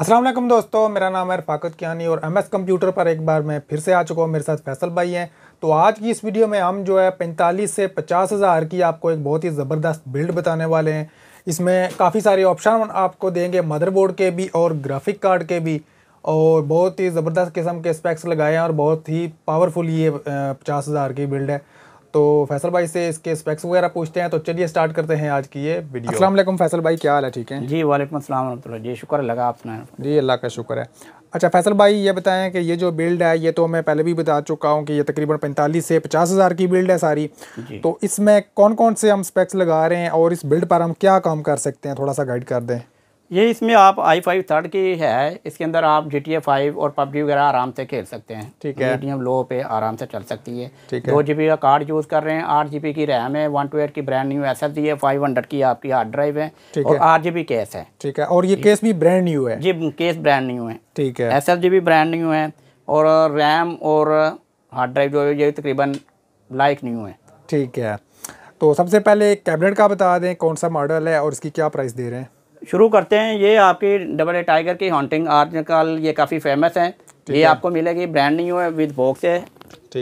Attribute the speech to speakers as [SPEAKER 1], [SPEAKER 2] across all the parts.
[SPEAKER 1] असलम दोस्तों मेरा नाम है फाकत क्यानी और एम एस कंप्यूटर पर एक बार मैं फिर से आ चुका हूँ मेरे साथ फैसल भाई हैं तो आज की इस वीडियो में हम जो है पैंतालीस से पचास हज़ार की आपको एक बहुत ही ज़बरदस्त बिल्ड बताने वाले हैं इसमें काफ़ी सारे ऑप्शन आपको देंगे मदरबोर्ड के भी और ग्राफिक कार्ड के भी और बहुत ही ज़बरदस्त किस्म के स्पैक्स लगाए हैं और बहुत ही पावरफुल ये पचास हज़ार की बिल्ड है तो फैसल भाई से इसके स्पेक्स वगैरह पूछते हैं तो चलिए स्टार्ट करते हैं आज की ये वीडियो अस्सलाम वालेकुम फैसल भाई क्या हाल है ठीक है जी वालेकुम अस्सलाम जी शुक्र लगा आपने जी अल्लाह का शुक्र है अच्छा फैसल भाई ये बताएं कि ये जो बिल्ड है ये तो मैं पहले भी बता चुका हूँ कि ये तकरीबन पैंतालीस से पचास हज़ार की बिल्ड है सारी तो इसमें कौन कौन से हम स्पेक्स लगा रहे हैं और इस बिल्ड पर हम क्या काम कर सकते हैं थोड़ा सा गाइड कर दें
[SPEAKER 2] ये इसमें आप आई फाइव थर्ड की है इसके अंदर आप जी टी ए फाइव और पबजी वगैरह आराम से खेल सकते हैं ठीक है मीडियम लो पे आराम से चल सकती है दो जी बी का कार्ड यूज़ कर रहे हैं आठ जी बी की रैम है वन टू एट की brand new S S D है फाइव हंड्रेड की आपकी हार्ड ड्राइव है ठीक और आठ जी बी केस है ठीक है और ये केस
[SPEAKER 1] भी ब्रांड न्यू है जी
[SPEAKER 2] केस ब्रांड न्यू है ठीक है एस एस डी भी ब्रांड न्यू है और रैम और हार्ड ड्राइव जो है ये तकरीबन लाइक न्यू है
[SPEAKER 1] ठीक है तो सबसे पहले कैबिनेट का बता दें कौन सा मॉडल है और इसकी क्या प्राइस दे रहे हैं
[SPEAKER 2] शुरू करते हैं ये आपकी डबल ए टाइगर की हॉन्टिंग आज कल ये काफ़ी फेमस है ये आपको मिलेगी ब्रांड न्यू है विद बॉक्स है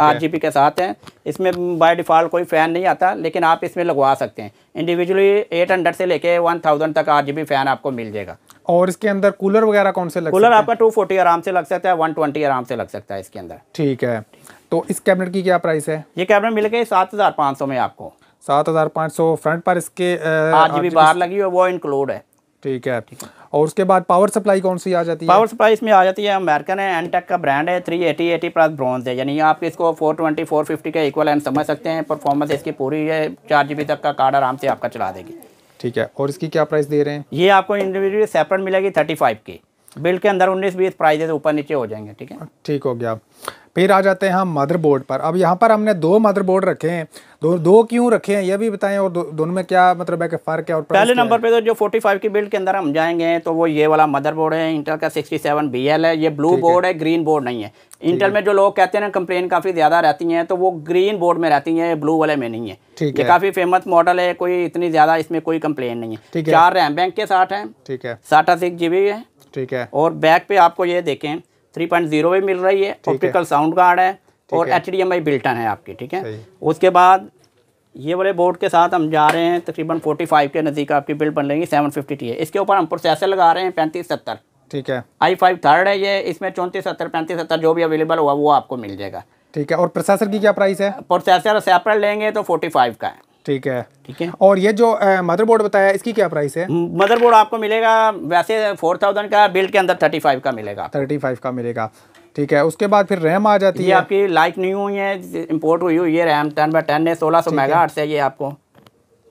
[SPEAKER 2] आठ जी के साथ हैं इसमें बाय डिफ़ॉल्ट कोई फ़ैन नहीं आता लेकिन आप इसमें लगवा सकते हैं इंडिविजुअली एट हंड्रेड से लेके वन थाउजेंड तक आठ जी फ़ैन आपको मिल जाएगा
[SPEAKER 1] और इसके अंदर कूलर वगैरह कौन से लग कूलर आपका
[SPEAKER 2] टू फोर्टी आराम से लग सकता है वन ट्वेंटी आराम से लग सकता है इसके अंदर
[SPEAKER 1] ठीक है तो इस कैबिनेट की क्या प्राइस है ये कैबिनेट मिल गई सात हज़ार पाँच सौ में आपको सात हज़ार पाँच सौ फ्रंट पर इसके आठ जी बार लगी हुई वो इंक्लूड है ठीक है और उसके बाद पावर सप्लाई कौन सी आ जाती है पावर सप्लाई
[SPEAKER 2] इसमें आ जाती है अमेरिकन है एनटेक का ब्रांड है three eighty eighty plus bronze है यानी आप इसको फोर ट्वेंटी फोर फिफ्टी का इक्वल एंड समझ सकते हैं परफॉर्मेंस इसकी पूरी है चार जी बी तक का कार्ड आराम से आपका
[SPEAKER 1] चला देगी ठीक है और इसकी क्या प्राइस दे रहे हैं
[SPEAKER 2] ये आपको इंडिविजुअल सेपरेट मिलेगी थर्टी फाइव की बिल के अंदर उन्नीस बीस प्राइजेस ऊपर नीचे हो जाएंगे ठीक है
[SPEAKER 1] ठीक हो गया फिर आ जाते हैं हम मदरबोर्ड पर अब यहाँ पर हमने दो मदरबोर्ड रखे हैं दो दो क्यों रखे हैं ये भी बताएं और दो, दोनों में क्या मतलब है कि फ़र्क है और पहले नंबर
[SPEAKER 2] पे तो जो 45 की बिल्ड के अंदर हम जाएंगे तो वो ये वाला मदरबोर्ड है इंटर का 67 बीएल है ये ब्लू बोर्ड है ग्रीन बोर्ड नहीं है इंटर में जो लोग कहते हैं ना कंप्लेन काफ़ी ज़्यादा रहती हैं तो वो ग्रीन बोर्ड में रहती हैं ब्लू वाले में नहीं है ठीक है काफ़ी फेमस मॉडल है कोई इतनी ज़्यादा इसमें कोई कंप्लेन नहीं है चार रैम बैंक के साठ है ठीक है साठ सिक्स जीबी है ठीक है और बैक पे आपको ये देखें थ्री पॉइंट जीरो भी मिल रही है ऑप्टिकल साउंड गार्ड है और H D M I built in है आपकी ठीक है उसके बाद ये वाले बोर्ड के साथ हम जा रहे हैं तकरीबन फोर्टी फाइव के नज़दीक आपकी बिल्ड बन लेंगी सेवन फिफ्टी टी है इसके ऊपर हम प्रोसेसर लगा रहे हैं पैंतीस सत्तर ठीक है आई फाइव थर्ड है ये इसमें चौंतीस सत्तर पैंतीस सत्तर जो भी अवेलेबल हुआ वो आपको मिल जाएगा
[SPEAKER 1] ठीक है और प्रोसेसर की क्या प्राइस है
[SPEAKER 2] प्रोसेसर सेपरेट लेंगे तो फोर्टी फाइव का है
[SPEAKER 1] ठीक है ठीक है और ये जो मदरबोर्ड बताया इसकी क्या प्राइस है मदरबोर्ड आपको
[SPEAKER 2] मिलेगा वैसे फोर थाउजेंड का बिल्ड के अंदर थर्टी फाइव का मिलेगा
[SPEAKER 1] थर्टी फाइव का मिलेगा ठीक है उसके बाद फिर रैम आ जाती है
[SPEAKER 2] आपकी लाइक न्यू हुई है इम्पोर्ट हुई हुई है रैम टेन बाई टेन है सोलह सौ मेगा आठ है ये आपको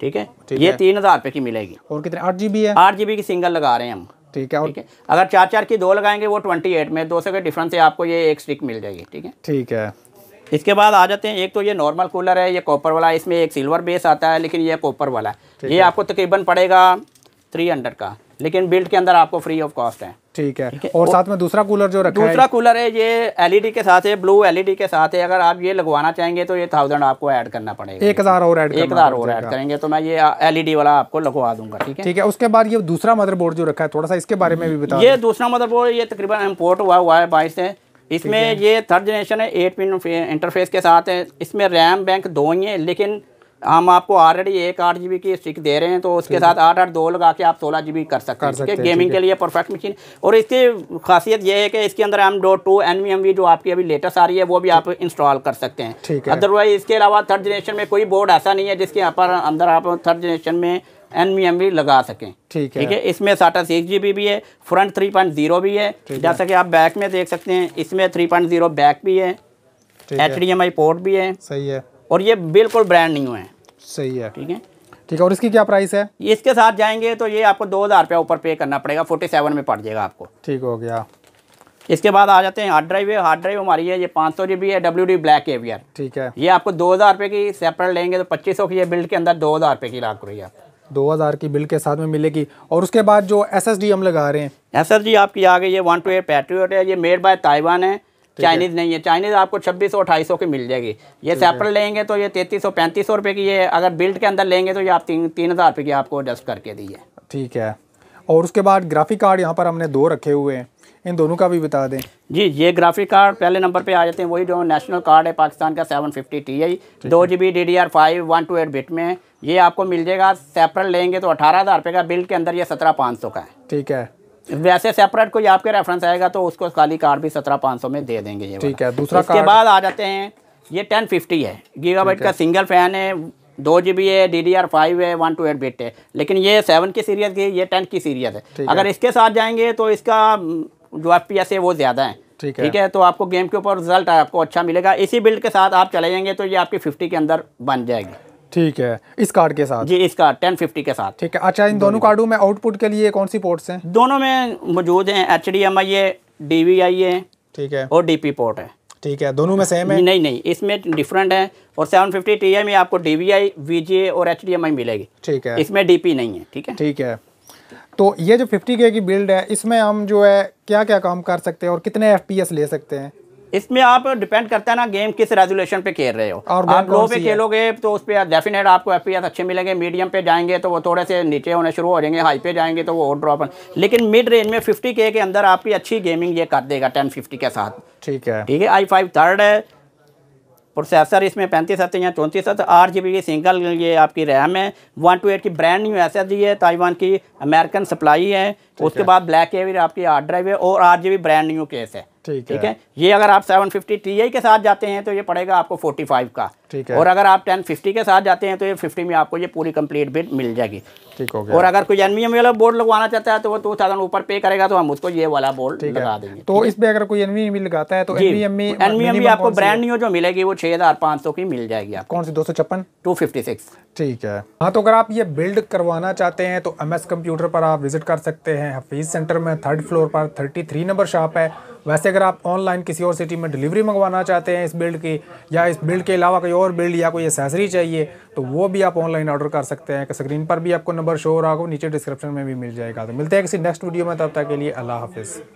[SPEAKER 2] ठीक है ये तीन हज़ार रुपये की मिलेगी
[SPEAKER 1] और कितने आठ जी
[SPEAKER 2] है आठ जी की सिंगल लगा रहे हैं हम ठीक है ठीक है अगर चार चार की दो लगाएंगे वो ट्वेंटी एट में दो सौ के डिफरेंस से आपको ये एक स्टिक मिल जाएगी ठीक है ठीक है इसके बाद आ जाते हैं एक तो ये नॉर्मल कूलर है ये कॉपर वाला इसमें एक सिल्वर बेस आता है लेकिन ये कॉपर वाला है ये आपको तकरीबन पड़ेगा थ्री हंड्रेड का लेकिन बिल्ड के अंदर आपको फ्री ऑफ कॉस्ट है
[SPEAKER 1] ठीक है और साथ में दूसरा कूलर जो रखा दूसरा
[SPEAKER 2] कूलर है ये एलईडी के साथ है ब्लू एलईडी के साथ है अगर आप ये लगवाना चाहेंगे तो ये थाउजेंड आपको ऐड करना पड़ेगा एक हजार और ऐड एक हजार और ऐड करेंगे तो मैं ये
[SPEAKER 1] एलईडी वाला आपको लगवा दूंगा ठीक है ठीक है उसके बाद ये दूसरा मदरबोर्ड जो रखा है थोड़ा सा इसके बारे में भी बताओ ये दूसरा
[SPEAKER 2] मदरबोर्ड ये तकरीबन इम्पोर्ट हुआ हुआ है बाईस से इसमें ये थर्ड जनरेशन है एट पिन इंटरफेस के साथ है इसमें रैम बैंक दो ही है लेकिन हम आपको ऑलरेडी एक आठ जी की स्टिक दे रहे हैं तो उसके साथ आठ आठ दो लगा के आप सोलह जी कर सकते हैं इसके गेमिंग के लिए परफेक्ट मशीन और इसकी खासियत यह है कि इसके अंदर M dot two N V जो आपकी अभी लेटेस्ट आ रही है वो भी आप इंस्टॉल कर सकते हैं अदरवाइज इसके अलावा थर्ड जनरेशन में कोई बोर्ड ऐसा नहीं है जिसके यहाँ अंदर आप थर्ड जनरेशन में एन भी लगा सकें ठीक है ठीक है इसमें साटा सिक्स जी भी है फ्रंट थ्री पॉइंट जीरो भी है जैसा कि आप बैक में देख सकते हैं इसमें थ्री पॉइंट जीरो बैक भी है H D M I port भी है सही है और ये बिल्कुल ब्रांड न्यू है सही है ठीक है
[SPEAKER 1] ठीक है और इसकी क्या प्राइस है
[SPEAKER 2] इसके साथ जाएंगे तो ये आपको दो हज़ार रुपया ऊपर पे करना पड़ेगा फोर्टी सेवन में पड़ जाएगा आपको ठीक हो गया इसके बाद आ जाते हैं हार्ड ड्राइव है हार्ड ड्राइव हमारी है ये पाँच सौ है डब्ल्यू डी ब्लैक
[SPEAKER 1] एवियर ठीक है
[SPEAKER 2] ये आपको दो हज़ार रुपये की सेपरेट लेंगे तो पच्चीस सौ की ये बिल्ड के अंदर दो हज़ार रुपये की लाख रही है आपको
[SPEAKER 1] 2000 की बिल के साथ में मिलेगी और उसके बाद जो एस हम लगा रहे हैं एस आपकी
[SPEAKER 2] आ गई है वन टू एट पैट्रियट है ये मेड बाय ताइवान है चाइनीज़ नहीं है चाइनीज़ आपको छब्बीस सौ अठाई सौ की मिल जाएगी ये सैपल लेंगे तो ये तैतीस सौ पैंतीस सौ रुपये की है अगर बिल्ड के अंदर लेंगे तो ये आप तीन तीन हज़ार रुपये की आपको एडजस्ट करके दी है
[SPEAKER 1] ठीक है और उसके बाद ग्राफिक कार्ड यहाँ पर हमने दो रखे हुए हैं इन दोनों का भी बता दें
[SPEAKER 2] जी ये ग्राफिक कार्ड पहले नंबर पे आ जाते हैं वही जो नेशनल कार्ड है पाकिस्तान का 750 फिफ्टी टी आई दो G B D D R five one two eight bit में ये आपको मिल जाएगा सेपरेट लेंगे तो अठारह हज़ार रुपये का बिल के अंदर ये सत्रह पाँच सौ का है ठीक है वैसे सेपरेट कोई आपके रेफरेंस आएगा तो उसको खाली कार्ड भी सत्रह पाँच सौ में दे देंगे ये ठीक है दूसरा उसके बाद आ जाते हैं ये टेन फिफ्टी है गीगाबाइट का सिंगल फैन है दो जी बी है डी डी आर फाइव है वन टू एट बिट है लेकिन ये सेवन की सीरीज की ये टेंथ की सीरीज है अगर इसके साथ जाएंगे तो इसका जो एफ पी एस है वो ज़्यादा है ठीक है ठीक है तो आपको गेम के ऊपर रिजल्ट आपको अच्छा मिलेगा इसी बिल्ड के साथ आप चले जाएंगे तो ये आपकी फिफ्टी के अंदर बन जाएगी
[SPEAKER 1] ठीक है इस कार्ड के साथ
[SPEAKER 2] जी इस कार्ड टेन फिफ्टी के साथ
[SPEAKER 1] ठीक है अच्छा इन दोनों कार्डों में आउटपुट के लिए कौन सी पोर्ट्स हैं दोनों में मौजूद हैं एच
[SPEAKER 2] डी एम आई है डी वी आई है ठीक है और डी पी पोर्ट है
[SPEAKER 1] ठीक है दोनों में सेम है
[SPEAKER 2] नहीं नहीं इसमें डिफरेंट है और 750 फिफ्टी टी में आपको डी वी आई वी और एच डी मिलेगी ठीक है इसमें डी नहीं है ठीक है
[SPEAKER 1] ठीक है तो ये जो 50 के की बिल्ड है इसमें हम जो है क्या क्या काम कर सकते हैं और कितने एफ ले सकते हैं
[SPEAKER 2] इसमें आप डिपेंड करता है ना गेम किस रेजुलेशन पे खेल रहे हो और आप लो पे खेलोगे तो उस पर डेफिनेट आपको एफ पी अच्छे मिलेंगे मीडियम पे जाएंगे तो वो थोड़े से नीचे होने शुरू हो जाएंगे हाई पे जाएंगे तो वो और ड्रॉप लेकिन मिड रेंज में फिफ्टी के अंदर आपकी अच्छी गेमिंग ये कर देगा टेन फिफ्टी के साथ ठीक है ठीक है आई फाइव थर्ड है प्रोसेसर इसमें पैंतीस हत्या या चौंतीस हत्या आठ जी की सिंगल ये आपकी रैम है वन टू एट की ब्रांड न्यू एस है ताइवान की अमेरिकन सप्लाई है उसके बाद ब्लैक एवर आपकी आठ ड्राइव है और आठ जी ब्रांड न्यू केस है ठीक है, है? ये अगर आप 750 टीआई के साथ जाते हैं तो ये पड़ेगा आपको 45 का ठीक है और अगर आप 1050 के साथ जाते हैं तो ये 50 में आपको ये पूरी कंप्लीट बिल मिल
[SPEAKER 1] जाएगी ठीक हो गया और अगर
[SPEAKER 2] कोई एनवीएम वाला बोर्ड लगवाना चाहता है तो वो टू थाउजेंड ऊपर पे करेगा तो हम उसको ये वाला
[SPEAKER 1] बोर्ड लगा देंगे तो इसमें अगर कोई एनवीएम लगाता है तो एनवीएम में एनवीएम भी आपको ब्रांड
[SPEAKER 2] न्यू जो मिलेगी वो छह हजार पाँच सौ की मिल जाएगी आप
[SPEAKER 1] कौन सी दो सौ छप्पन
[SPEAKER 2] टू फिफ्टी सिक्स ठीक है
[SPEAKER 1] हाँ तो अगर आप ये बिल्ड करवाना चाहते हैं तो एम एस कंप्यूटर पर आप विजिट कर सकते हैं हफीज सेंटर में थर्ड फ्लोर पर थर्टी थ्री नंबर शॉप है वैसे अगर आप ऑनलाइन किसी और सिटी में डिलीवरी मंगवाना चाहते हैं इस बिल्ड की या इस बिल्ड के अलावा कोई और बिल्ड या कोई एसेसरी चाहिए तो वो भी आप ऑनलाइन ऑर्डर कर सकते हैं स्क्रीन पर भी आपको नंबर शो हो रहा होगा नीचे डिस्क्रिप्शन में भी मिल जाएगा तो मिलते हैं किसी नेक्स्ट वीडियो में तब तक के लिए अल्लाह हाफिज़